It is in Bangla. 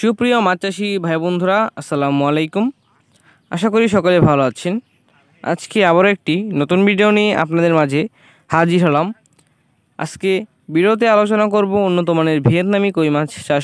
সুপ্রিয় চাষি ভাই বন্ধুরা আসসালামু আলাইকুম আশা করি সকলে ভালো আছেন আজকে আবারও একটি নতুন ভিডিও নিয়ে আপনাদের মাঝে হাজির হলাম আজকে ভিডিওতে আলোচনা করব উন্নত মানের ভিয়েতনামি কই মাছ চাষ